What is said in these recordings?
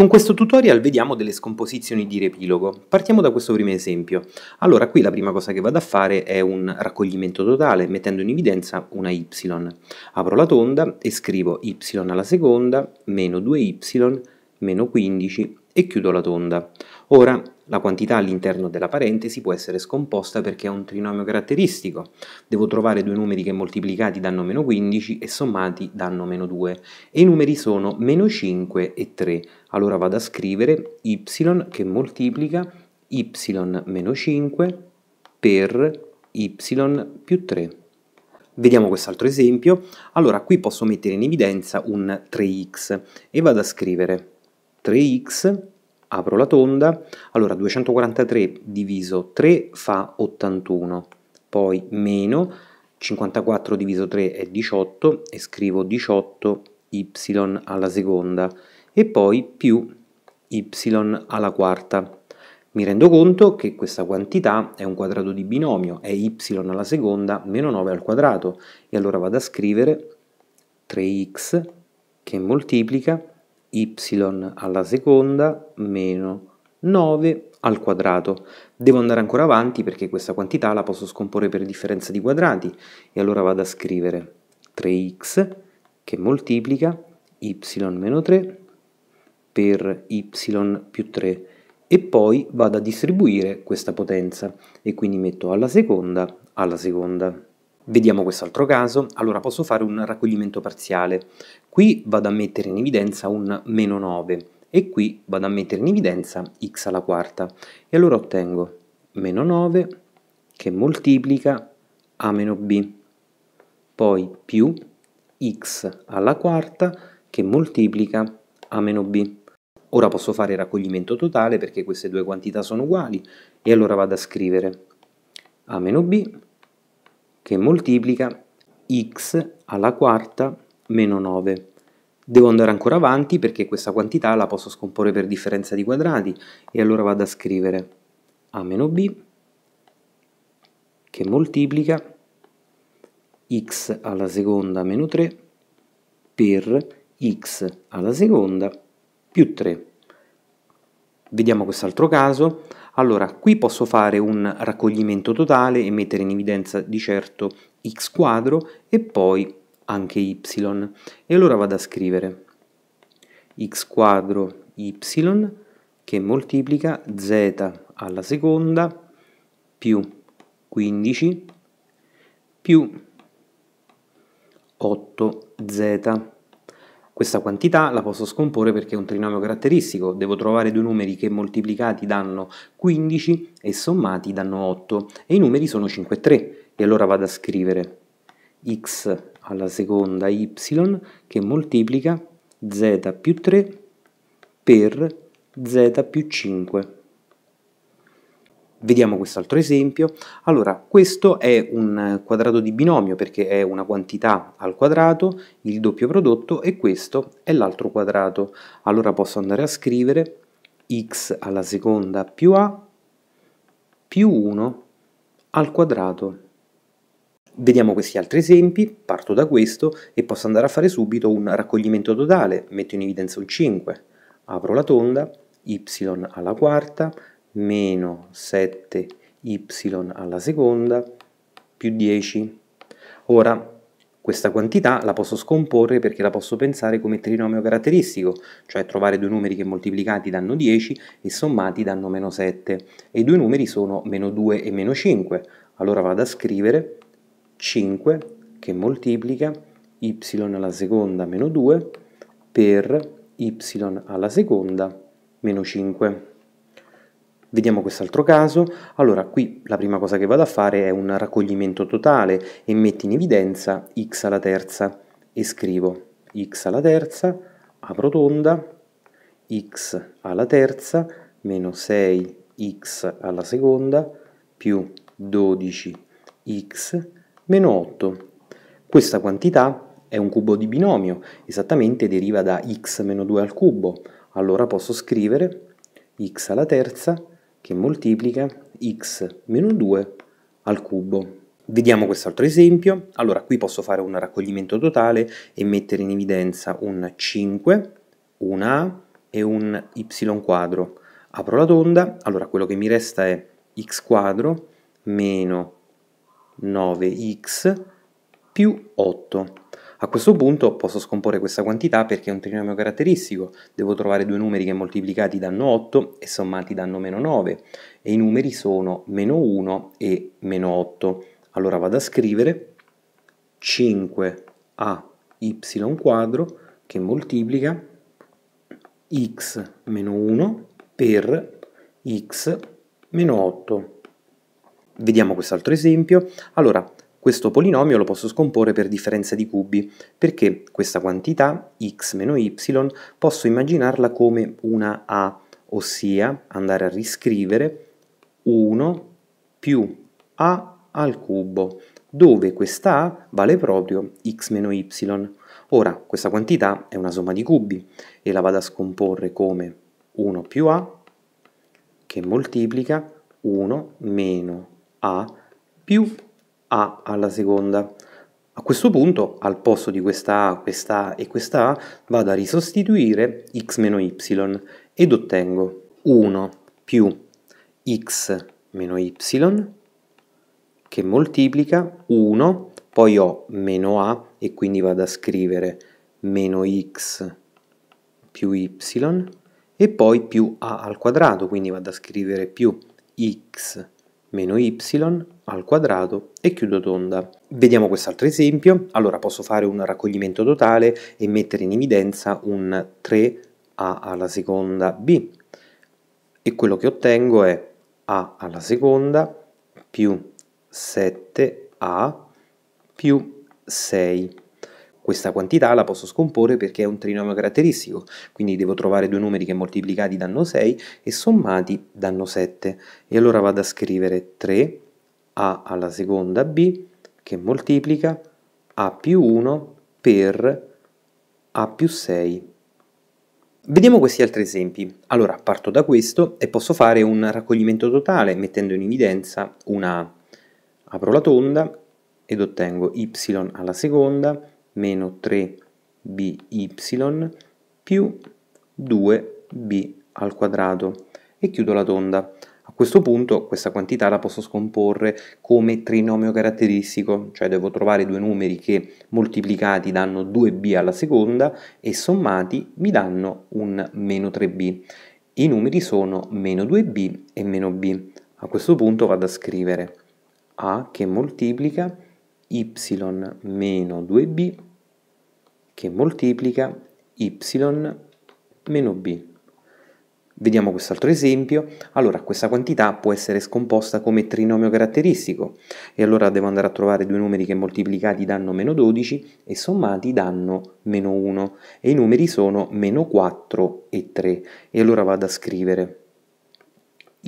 Con questo tutorial vediamo delle scomposizioni di riepilogo. Partiamo da questo primo esempio. Allora, qui la prima cosa che vado a fare è un raccoglimento totale, mettendo in evidenza una y. Apro la tonda e scrivo y alla seconda, meno 2y, meno 15 e chiudo la tonda. Ora, la quantità all'interno della parentesi può essere scomposta perché è un trinomio caratteristico. Devo trovare due numeri che moltiplicati danno meno 15 e sommati danno meno 2. E i numeri sono meno 5 e 3. Allora vado a scrivere y che moltiplica y meno 5 per y più 3. Vediamo quest'altro esempio. Allora, qui posso mettere in evidenza un 3x e vado a scrivere 3x apro la tonda, allora 243 diviso 3 fa 81, poi meno 54 diviso 3 è 18 e scrivo 18y alla seconda e poi più y alla quarta. Mi rendo conto che questa quantità è un quadrato di binomio, è y alla seconda meno 9 al quadrato e allora vado a scrivere 3x che moltiplica y alla seconda meno 9 al quadrato. Devo andare ancora avanti perché questa quantità la posso scomporre per differenza di quadrati e allora vado a scrivere 3x che moltiplica y meno 3 per y più 3 e poi vado a distribuire questa potenza e quindi metto alla seconda alla seconda. Vediamo quest'altro caso, allora posso fare un raccoglimento parziale. Qui vado a mettere in evidenza un meno 9 e qui vado a mettere in evidenza x alla quarta e allora ottengo meno 9 che moltiplica a meno b, poi più x alla quarta che moltiplica a meno b. Ora posso fare il raccoglimento totale perché queste due quantità sono uguali e allora vado a scrivere a meno b che moltiplica x alla quarta meno 9. Devo andare ancora avanti perché questa quantità la posso scomporre per differenza di quadrati e allora vado a scrivere a meno b che moltiplica x alla seconda meno 3 per x alla seconda più 3. Vediamo quest'altro caso. Allora, qui posso fare un raccoglimento totale e mettere in evidenza di certo x quadro e poi anche y. E allora vado a scrivere x quadro y che moltiplica z alla seconda più 15 più 8z questa quantità la posso scomporre perché è un trinomio caratteristico, devo trovare due numeri che moltiplicati danno 15 e sommati danno 8 e i numeri sono 5 e 3 e allora vado a scrivere x alla seconda y che moltiplica z più 3 per z più 5. Vediamo quest'altro esempio. Allora, questo è un quadrato di binomio perché è una quantità al quadrato, il doppio prodotto e questo è l'altro quadrato. Allora posso andare a scrivere x alla seconda più a più 1 al quadrato. Vediamo questi altri esempi, parto da questo e posso andare a fare subito un raccoglimento totale, metto in evidenza un 5, apro la tonda, y alla quarta, meno 7y alla seconda più 10. Ora, questa quantità la posso scomporre perché la posso pensare come trinomio caratteristico, cioè trovare due numeri che moltiplicati danno 10 e sommati danno meno 7, e i due numeri sono meno 2 e meno 5. Allora vado a scrivere 5 che moltiplica y alla seconda meno 2 per y alla seconda meno 5. Vediamo quest'altro caso, allora qui la prima cosa che vado a fare è un raccoglimento totale e metto in evidenza x alla terza e scrivo x alla terza, apro tonda, x alla terza meno 6x alla seconda più 12x meno 8. Questa quantità è un cubo di binomio, esattamente deriva da x meno 2 al cubo, allora posso scrivere x alla terza che moltiplica x meno 2 al cubo. Vediamo quest'altro esempio. Allora, qui posso fare un raccoglimento totale e mettere in evidenza un 5, un a e un y quadro. Apro la tonda, allora quello che mi resta è x quadro meno 9x più 8. A questo punto posso scomporre questa quantità perché è un trinomio caratteristico, devo trovare due numeri che moltiplicati danno 8 e sommati danno meno 9 e i numeri sono meno 1 e meno 8. Allora vado a scrivere 5ay quadro che moltiplica x meno 1 per x meno 8. Vediamo quest'altro esempio. Allora, questo polinomio lo posso scomporre per differenza di cubi, perché questa quantità, x meno y, posso immaginarla come una a, ossia andare a riscrivere 1 più a al cubo, dove questa a vale proprio x meno y. Ora, questa quantità è una somma di cubi e la vado a scomporre come 1 più a che moltiplica 1 meno a più a a alla seconda. A questo punto, al posto di questa A, questa A e questa A, vado a risostituire x meno y ed ottengo 1 più x meno y che moltiplica 1, poi ho meno A e quindi vado a scrivere meno x più y e poi più a al quadrato, quindi vado a scrivere più x più meno y al quadrato e chiudo tonda. Vediamo quest'altro esempio, allora posso fare un raccoglimento totale e mettere in evidenza un 3a alla seconda b e quello che ottengo è a alla seconda più 7a più 6 questa quantità la posso scomporre perché è un trinomio caratteristico, quindi devo trovare due numeri che moltiplicati danno 6 e sommati danno 7. E allora vado a scrivere 3 a alla seconda b che moltiplica a più 1 per a più 6. Vediamo questi altri esempi. Allora, parto da questo e posso fare un raccoglimento totale mettendo in evidenza una A. Apro la tonda ed ottengo y alla seconda meno 3by più 2b al quadrato e chiudo la tonda. A questo punto questa quantità la posso scomporre come trinomio caratteristico, cioè devo trovare due numeri che moltiplicati danno 2b alla seconda e sommati mi danno un meno 3b. I numeri sono meno 2b e meno b. A questo punto vado a scrivere a che moltiplica y meno 2b che moltiplica y meno b. Vediamo quest'altro esempio. Allora, questa quantità può essere scomposta come trinomio caratteristico e allora devo andare a trovare due numeri che moltiplicati danno meno 12 e sommati danno meno 1 e i numeri sono meno 4 e 3 e allora vado a scrivere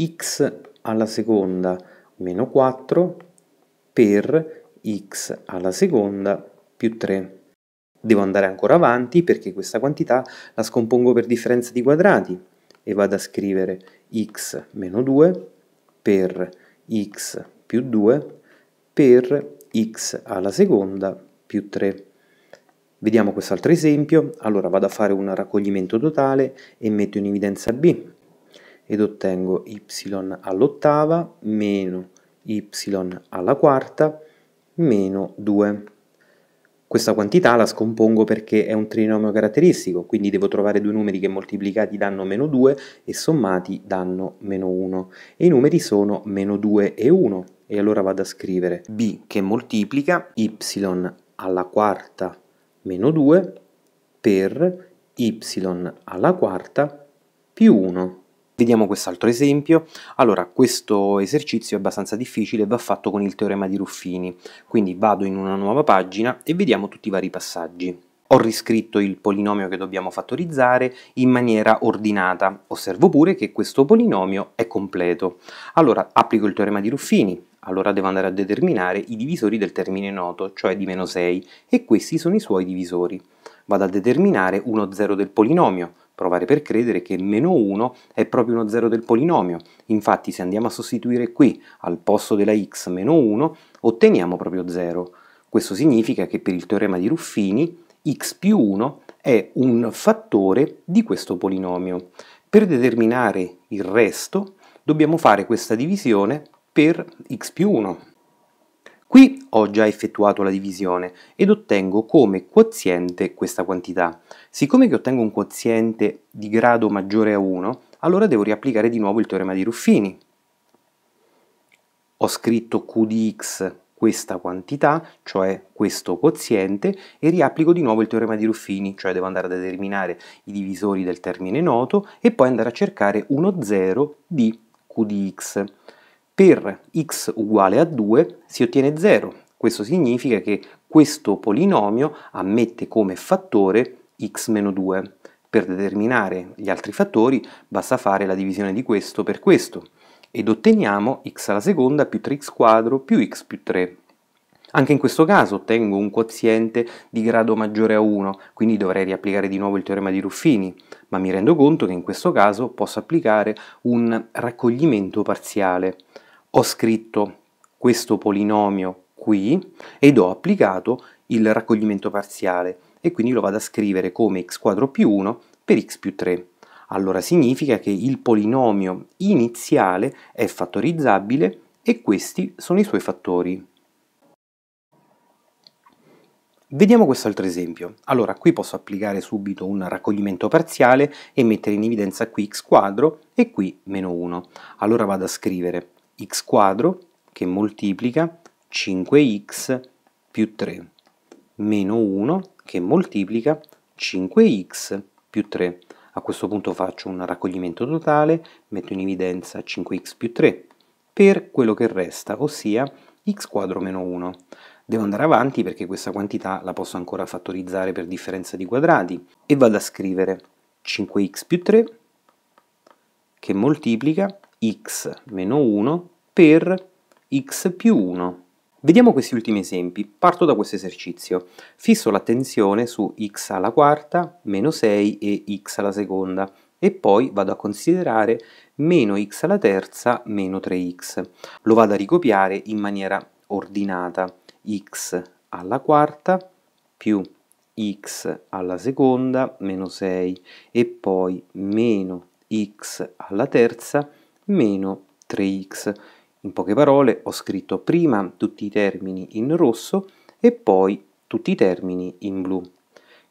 x alla seconda meno 4 per x alla seconda più 3. Devo andare ancora avanti perché questa quantità la scompongo per differenza di quadrati e vado a scrivere x meno 2 per x più 2 per x alla seconda più 3. Vediamo quest'altro esempio, allora vado a fare un raccoglimento totale e metto in evidenza b ed ottengo y all'ottava meno y alla quarta meno 2. Questa quantità la scompongo perché è un trinomio caratteristico, quindi devo trovare due numeri che moltiplicati danno meno 2 e sommati danno meno 1. E i numeri sono meno 2 e 1. E allora vado a scrivere b che moltiplica y alla quarta meno 2 per y alla quarta più 1. Vediamo quest'altro esempio. Allora, questo esercizio è abbastanza difficile e va fatto con il teorema di Ruffini. Quindi vado in una nuova pagina e vediamo tutti i vari passaggi ho riscritto il polinomio che dobbiamo fattorizzare in maniera ordinata. Osservo pure che questo polinomio è completo. Allora applico il teorema di Ruffini, allora devo andare a determinare i divisori del termine noto, cioè di meno 6, e questi sono i suoi divisori. Vado a determinare 1,0 del polinomio, provare per credere che meno 1 è proprio uno 0 del polinomio. Infatti se andiamo a sostituire qui al posto della x meno 1 otteniamo proprio 0. Questo significa che per il teorema di Ruffini x più 1 è un fattore di questo polinomio. Per determinare il resto dobbiamo fare questa divisione per x più 1 Qui ho già effettuato la divisione ed ottengo come quoziente questa quantità. Siccome che ottengo un quoziente di grado maggiore a 1, allora devo riapplicare di nuovo il teorema di Ruffini. Ho scritto Q di x questa quantità, cioè questo quoziente, e riapplico di nuovo il teorema di Ruffini, cioè devo andare a determinare i divisori del termine noto e poi andare a cercare uno zero di Q di x. Per x uguale a 2 si ottiene 0. Questo significa che questo polinomio ammette come fattore x-2. Per determinare gli altri fattori basta fare la divisione di questo per questo ed otteniamo x alla seconda più 3x quadro più x più 3. Anche in questo caso ottengo un quoziente di grado maggiore a 1, quindi dovrei riapplicare di nuovo il teorema di Ruffini, ma mi rendo conto che in questo caso posso applicare un raccoglimento parziale ho scritto questo polinomio qui ed ho applicato il raccoglimento parziale e quindi lo vado a scrivere come x quadro più 1 per x più 3. Allora significa che il polinomio iniziale è fattorizzabile e questi sono i suoi fattori. Vediamo quest'altro esempio. Allora, qui posso applicare subito un raccoglimento parziale e mettere in evidenza qui x quadro e qui meno 1. Allora vado a scrivere x quadro che moltiplica 5x più 3 meno 1 che moltiplica 5x più 3. A questo punto faccio un raccoglimento totale, metto in evidenza 5x più 3 per quello che resta, ossia x quadro meno 1. Devo andare avanti perché questa quantità la posso ancora fattorizzare per differenza di quadrati e vado a scrivere 5x più 3 che moltiplica x meno 1 per x più 1. Vediamo questi ultimi esempi. Parto da questo esercizio. Fisso l'attenzione su x alla quarta, meno 6 e x alla seconda e poi vado a considerare meno x alla terza meno 3x. Lo vado a ricopiare in maniera ordinata. x alla quarta più x alla seconda meno 6 e poi meno x alla terza meno meno 3x. In poche parole ho scritto prima tutti i termini in rosso e poi tutti i termini in blu.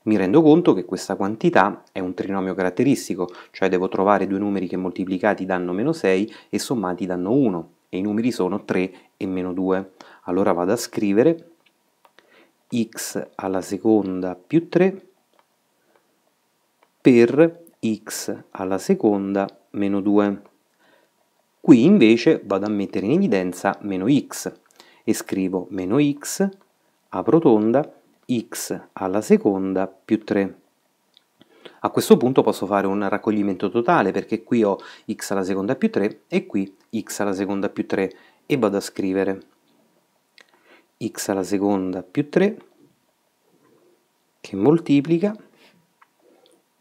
Mi rendo conto che questa quantità è un trinomio caratteristico, cioè devo trovare due numeri che moltiplicati danno meno 6 e sommati danno 1, e i numeri sono 3 e meno 2. Allora vado a scrivere x alla seconda più 3 per x alla seconda meno 2. Qui invece vado a mettere in evidenza meno x e scrivo meno x, apro tonda, x alla seconda più 3. A questo punto posso fare un raccoglimento totale perché qui ho x alla seconda più 3 e qui x alla seconda più 3 e vado a scrivere x alla seconda più 3 che moltiplica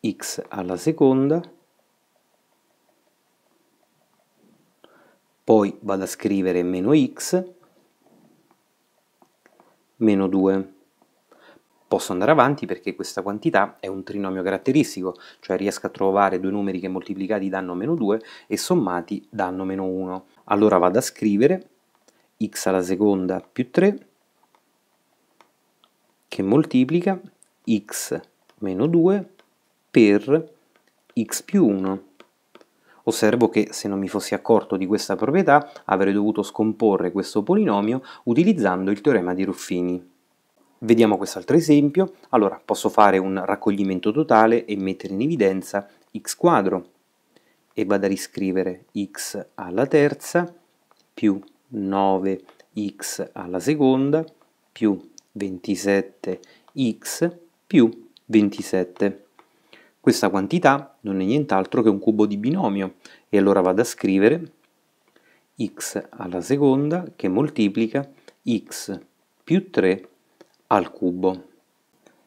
x alla seconda più 3 poi vado a scrivere meno x, meno 2. Posso andare avanti perché questa quantità è un trinomio caratteristico, cioè riesco a trovare due numeri che moltiplicati danno meno 2 e sommati danno meno 1. Allora vado a scrivere x alla seconda più 3 che moltiplica x meno 2 per x più 1 Osservo che se non mi fossi accorto di questa proprietà avrei dovuto scomporre questo polinomio utilizzando il teorema di Ruffini. Vediamo quest'altro esempio. Allora, posso fare un raccoglimento totale e mettere in evidenza x quadro e vado a riscrivere x alla terza più 9x alla seconda più 27x più 27. Questa quantità non è nient'altro che un cubo di binomio e allora vado a scrivere x alla seconda che moltiplica x più 3 al cubo.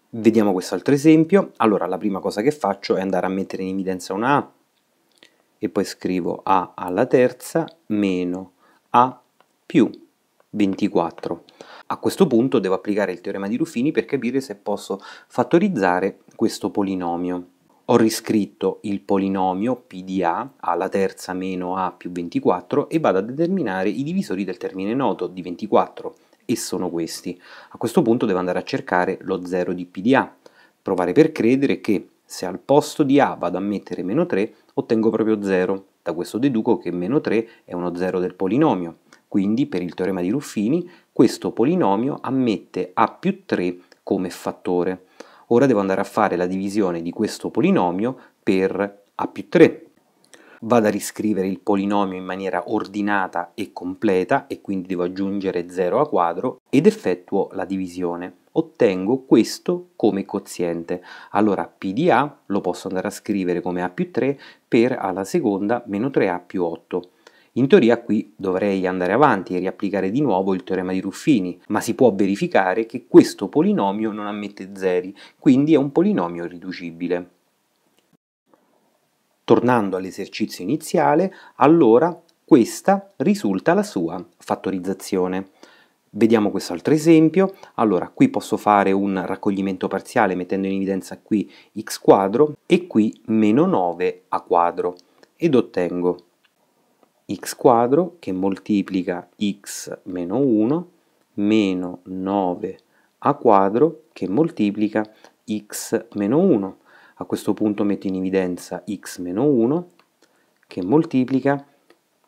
Vediamo questo altro esempio. Allora, la prima cosa che faccio è andare a mettere in evidenza una a e poi scrivo a alla terza meno a più 24. A questo punto devo applicare il teorema di Ruffini per capire se posso fattorizzare questo polinomio ho riscritto il polinomio PDA alla terza meno a più 24 e vado a determinare i divisori del termine noto di 24 e sono questi. A questo punto devo andare a cercare lo 0 di PDA. provare per credere che se al posto di a vado a mettere meno 3 ottengo proprio 0. Da questo deduco che meno 3 è uno 0 del polinomio, quindi per il teorema di Ruffini questo polinomio ammette a più 3 come fattore. Ora devo andare a fare la divisione di questo polinomio per a più 3. Vado a riscrivere il polinomio in maniera ordinata e completa e quindi devo aggiungere 0 a quadro ed effettuo la divisione. Ottengo questo come quoziente. Allora P di A lo posso andare a scrivere come A più 3 per alla seconda meno 3A più 8 in teoria qui dovrei andare avanti e riapplicare di nuovo il teorema di Ruffini, ma si può verificare che questo polinomio non ammette zeri, quindi è un polinomio riducibile. Tornando all'esercizio iniziale, allora questa risulta la sua fattorizzazione. Vediamo questo altro esempio. Allora, qui posso fare un raccoglimento parziale mettendo in evidenza qui x quadro e qui meno 9 a quadro ed ottengo x quadro che moltiplica x meno 1 meno 9 a quadro che moltiplica x meno 1. A questo punto metto in evidenza x meno 1 che moltiplica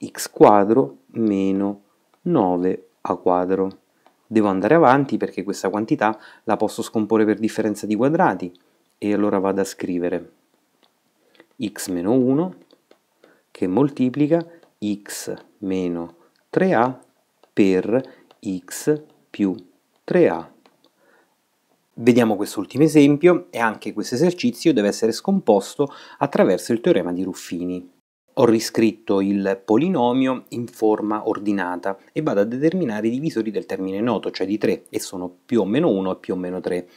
x quadro meno 9 a quadro. Devo andare avanti perché questa quantità la posso scomporre per differenza di quadrati e allora vado a scrivere x meno 1 che moltiplica x meno 3a per x più 3a. Vediamo quest'ultimo esempio e anche questo esercizio deve essere scomposto attraverso il teorema di Ruffini. Ho riscritto il polinomio in forma ordinata e vado a determinare i divisori del termine noto, cioè di 3, e sono più o meno 1 e più o meno 3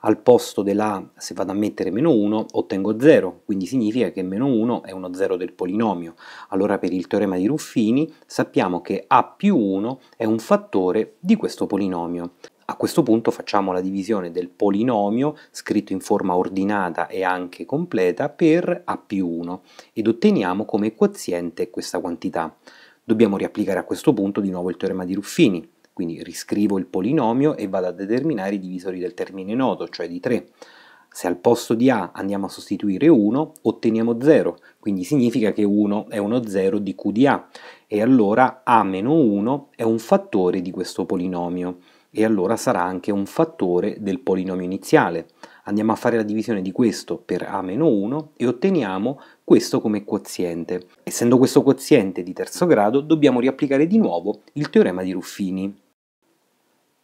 al posto della se vado a mettere meno 1 ottengo 0, quindi significa che meno 1 è uno 0 del polinomio. Allora per il teorema di Ruffini sappiamo che a più 1 è un fattore di questo polinomio. A questo punto facciamo la divisione del polinomio scritto in forma ordinata e anche completa per a più 1 ed otteniamo come quoziente questa quantità. Dobbiamo riapplicare a questo punto di nuovo il teorema di Ruffini. Quindi riscrivo il polinomio e vado a determinare i divisori del termine noto, cioè di 3. Se al posto di A andiamo a sostituire 1, otteniamo 0, quindi significa che 1 è uno 0 di Q di A, e allora A-1 è un fattore di questo polinomio, e allora sarà anche un fattore del polinomio iniziale. Andiamo a fare la divisione di questo per A-1 e otteniamo questo come quoziente. Essendo questo quoziente di terzo grado, dobbiamo riapplicare di nuovo il teorema di Ruffini.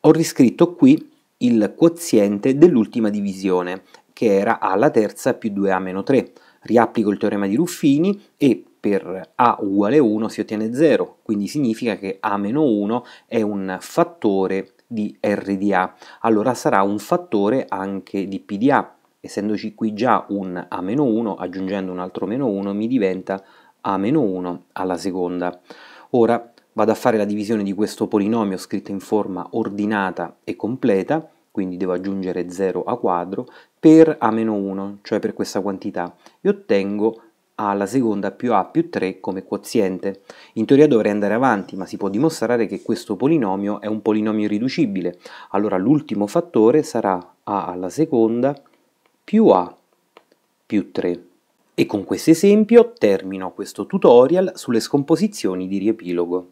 Ho riscritto qui il quoziente dell'ultima divisione, che era a alla terza più 2a meno 3. Riapplico il teorema di Ruffini e per a uguale 1 si ottiene 0, quindi significa che a meno 1 è un fattore di R di A, allora sarà un fattore anche di P di A, essendoci qui già un a meno 1, aggiungendo un altro meno 1 mi diventa a meno 1 alla seconda. Ora, vado a fare la divisione di questo polinomio scritto in forma ordinata e completa, quindi devo aggiungere 0 a quadro, per a-1, cioè per questa quantità, e ottengo a alla seconda più a più 3 come quoziente. In teoria dovrei andare avanti, ma si può dimostrare che questo polinomio è un polinomio irriducibile. Allora l'ultimo fattore sarà a alla seconda più a più 3. E con questo esempio termino questo tutorial sulle scomposizioni di riepilogo.